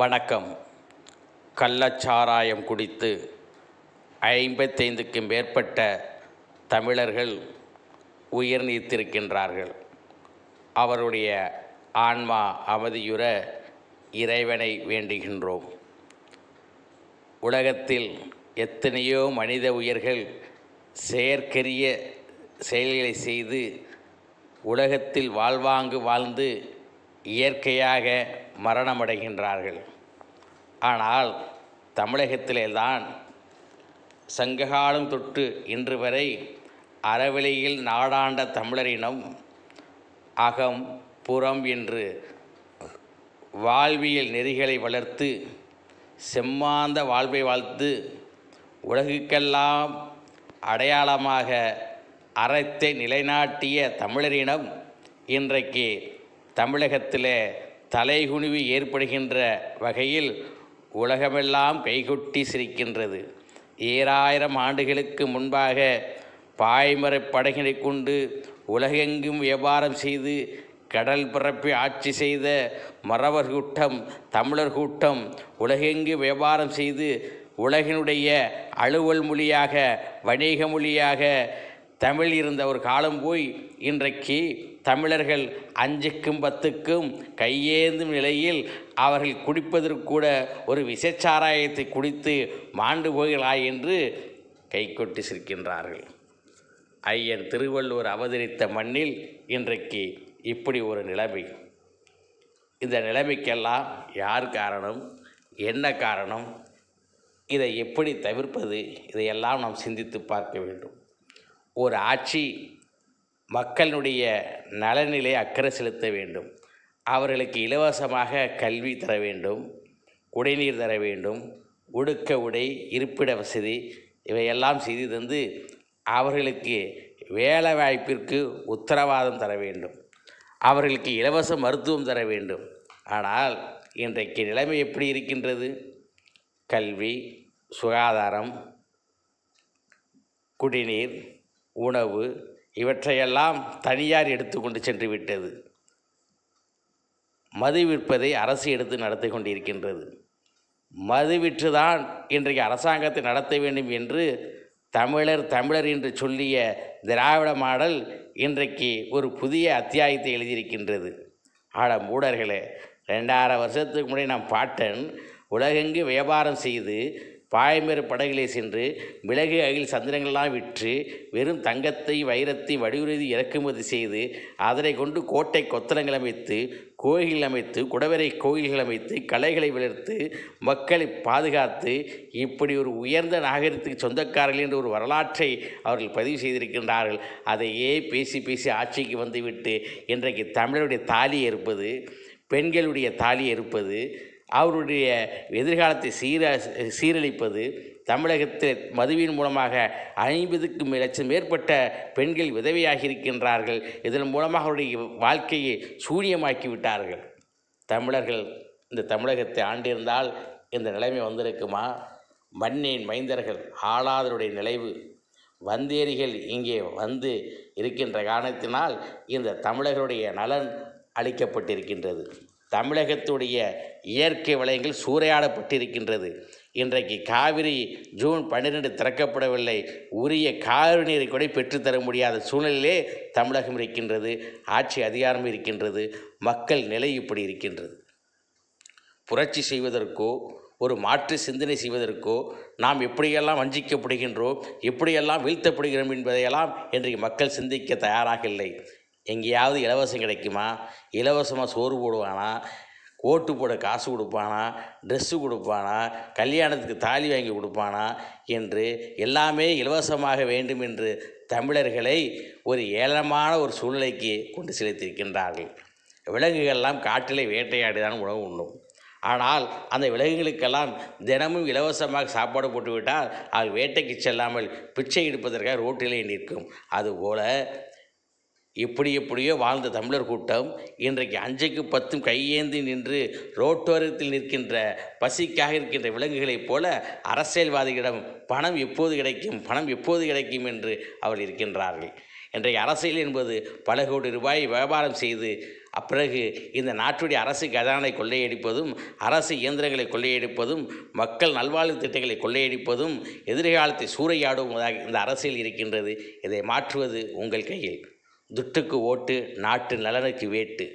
வணக்கம் கள்ளச்சாராயம் குடித்து ஐம்பத்தைந்துக்கும் மேற்பட்ட தமிழர்கள் உயிர் நீத்திருக்கின்றார்கள் அவருடைய ஆன்மா அவதியுற இறைவனை வேண்டுகின்றோம் உலகத்தில் எத்தனையோ மனித உயிர்கள் செயற்கரிய செயல்களை செய்து உலகத்தில் வாழ்வாங்கு வாழ்ந்து இயற்கையாக மரணமடைகின்றார்கள் ஆனால் தமிழகத்திலே தான் சங்ககாலம் தொட்டு இன்று வரை அறவெளியில் நாடாண்ட தமிழரினம் அகம் புறம் என்று வாழ்வியல் நெறிகளை வளர்த்து செம்மாந்த வாழ்வை வாழ்த்து உலகுக்கெல்லாம் அடையாளமாக அறத்தை நிலைநாட்டிய தமிழரினம் இன்றைக்கு தமிழகத்திலே தலைகுனிவு ஏற்படுகின்ற வகையில் உலகமெல்லாம் கைகொட்டி சிரிக்கின்றது ஏழாயிரம் ஆண்டுகளுக்கு முன்பாக பாய்மர படகினை கொண்டு உலகெங்கும் வியாபாரம் செய்து கடல் பிறப்பி ஆட்சி செய்த மறவர் கூட்டம் தமிழர் கூட்டம் உலகெங்கு வியாபாரம் செய்து உலகினுடைய அலுவல் மொழியாக வணிக மொழியாக தமிழ் இருந்த ஒரு காலம் போய் இன்றைக்கு தமிழர்கள் அஞ்சுக்கும் பத்துக்கும் கையேந்தும் நிலையில் அவர்கள் குடிப்பதற்கூட ஒரு விசச்சாராயத்தை குடித்து மாண்டு போகிறாய் என்று கைகொட்டி சிரிக்கின்றார்கள் ஐயன் திருவள்ளுவர் அவதரித்த மண்ணில் இன்றைக்கு இப்படி ஒரு நிலைமை இந்த நிலைமைக்கெல்லாம் யார் காரணம் என்ன காரணம் இதை எப்படி தவிர்ப்பது இதையெல்லாம் நாம் சிந்தித்து பார்க்க வேண்டும் ஒரு ஆட்சி மக்களுடைய நலநிலை அக்கறை செலுத்த வேண்டும் அவர்களுக்கு இலவசமாக கல்வி தர வேண்டும் குடிநீர் தர வேண்டும் உடுக்க உடை இருப்பிட வசதி இவையெல்லாம் செய்து தந்து அவர்களுக்கு வேலை வாய்ப்பிற்கு உத்தரவாதம் தர வேண்டும் அவர்களுக்கு இலவச மருத்துவம் தர வேண்டும் ஆனால் இன்றைக்கு நிலைமை எப்படி இருக்கின்றது கல்வி சுகாதாரம் குடிநீர் உணவு இவற்றையெல்லாம் தனியார் எடுத்து கொண்டு சென்று விட்டது மது விற்பதை அரசு எடுத்து நடத்தி கொண்டிருக்கின்றது மது விற்றுதான் தான் இன்றைக்கு அரசாங்கத்தை நடத்த வேண்டும் என்று தமிழர் தமிழர் என்று சொல்லிய திராவிட மாடல் இன்றைக்கு ஒரு புதிய அத்தியாயத்தை எழுதியிருக்கின்றது ஆட மூடர்களே ரெண்டாயிரம் வருஷத்துக்கு முன்னாடி நான் பாட்டன் உலகெங்கு வியாபாரம் செய்து பாய்மேறு படகிலே சென்று மிளகு அகில் சந்திரங்களெல்லாம் விற்று வெறும் தங்கத்தை வைரத்தை வடிவுறுதி இறக்குமதி செய்து அதனை கொண்டு கோட்டை கொத்தனங்கள் அமைத்து கோயில்கள் அமைத்து குடவரை கோயில்கள் அமைத்து கலைகளை வளர்த்து மக்களை பாதுகாத்து இப்படி ஒரு உயர்ந்த நாகரிகத்துக்கு சொந்தக்காரர்கள் என்ற ஒரு வரலாற்றை அவர்கள் பதிவு செய்திருக்கின்றார்கள் அதையே பேசி பேசி ஆட்சிக்கு வந்துவிட்டு இன்றைக்கு தமிழருடைய தாலி இருப்பது பெண்களுடைய தாலி இருப்பது அவருடைய எதிர்காலத்தை சீர சீரழிப்பது தமிழகத்தில் மதுவின் மூலமாக ஐம்பதுக்கும் லட்சம் மேற்பட்ட பெண்கள் உதவியாக இருக்கின்றார்கள் இதன் மூலமாக அவருடைய வாழ்க்கையை சூனியமாக்கி விட்டார்கள் தமிழர்கள் இந்த தமிழகத்தை ஆண்டிருந்தால் இந்த நிலைமை வந்திருக்குமா மண்ணின் மைந்தர்கள் ஆளாதருடைய நிலைவு வந்தேரிகள் இங்கே வந்து இருக்கின்ற காரணத்தினால் இந்த தமிழர்களுடைய நலன் அளிக்கப்பட்டிருக்கின்றது தமிழகத்துடைய இயற்கை வளையங்கள் சூறையாடப்பட்டிருக்கின்றது இன்றைக்கு காவிரி ஜூன் பன்னிரெண்டு திறக்கப்படவில்லை உரிய காவிரி நீரை கூட பெற்றுத்தர முடியாத சூழ்நிலையிலே தமிழகம் இருக்கின்றது ஆட்சி அதிகாரம் இருக்கின்றது மக்கள் நிலை இப்படி இருக்கின்றது புரட்சி செய்வதற்கோ ஒரு மாற்று சிந்தனை செய்வதற்கோ நாம் எப்படியெல்லாம் வஞ்சிக்கப்படுகின்றோம் எப்படியெல்லாம் வீழ்த்தப்படுகிறோம் என்பதையெல்லாம் இன்றைக்கு மக்கள் சிந்திக்க தயாராக இல்லை எங்கேயாவது இலவசம் கிடைக்குமா இலவசமாக சோறு போடுவானா ஓட்டு போட காசு கொடுப்பானா ட்ரெஸ்ஸு கொடுப்பானா கல்யாணத்துக்கு தாலி வாங்கி கொடுப்பானா என்று எல்லாமே இலவசமாக வேண்டும் என்று தமிழர்களை ஒரு ஏலமான ஒரு சூழ்நிலைக்கு கொண்டு செலுத்தியிருக்கின்றார்கள் விலங்குகள்லாம் காட்டிலே வேட்டையாடி தான் உணவு உண்ணும் ஆனால் அந்த விலங்குகளுக்கெல்லாம் தினமும் இலவசமாக சாப்பாடு போட்டுவிட்டால் அது வேட்டைக்கு செல்லாமல் பிச்சை எடுப்பதற்காக ரோட்டிலே நிற்கும் அதுபோல் இப்படி எப்படியோ வாழ்ந்த தமிழர் கூட்டம் இன்றைக்கு அஞ்சைக்கு பத்தும் கையேந்தி நின்று ரோட்டோரத்தில் நிற்கின்ற பசிக்காக இருக்கின்ற விலங்குகளைப் போல அரசியல்வாதிகளிடம் பணம் எப்போது கிடைக்கும் பணம் எப்போது கிடைக்கும் என்று அவர் இருக்கின்றார்கள் இன்றைய அரசியல் என்பது பல கோடி ரூபாய் வியாபாரம் செய்து அப்பிறகு இந்த நாட்டுடைய அரசு கதானை கொள்ளையடிப்பதும் அரசு இயந்திரங்களை கொள்ளையடிப்பதும் மக்கள் நல்வாழ்வு திட்டங்களை கொள்ளையடிப்பதும் எதிர்காலத்தை சூறையாடுவதாக இந்த அரசியல் இருக்கின்றது இதை மாற்றுவது உங்கள் கையில் துட்டுக்கு ஓட்டு நாட்டு நலனுக்கு வேட்டு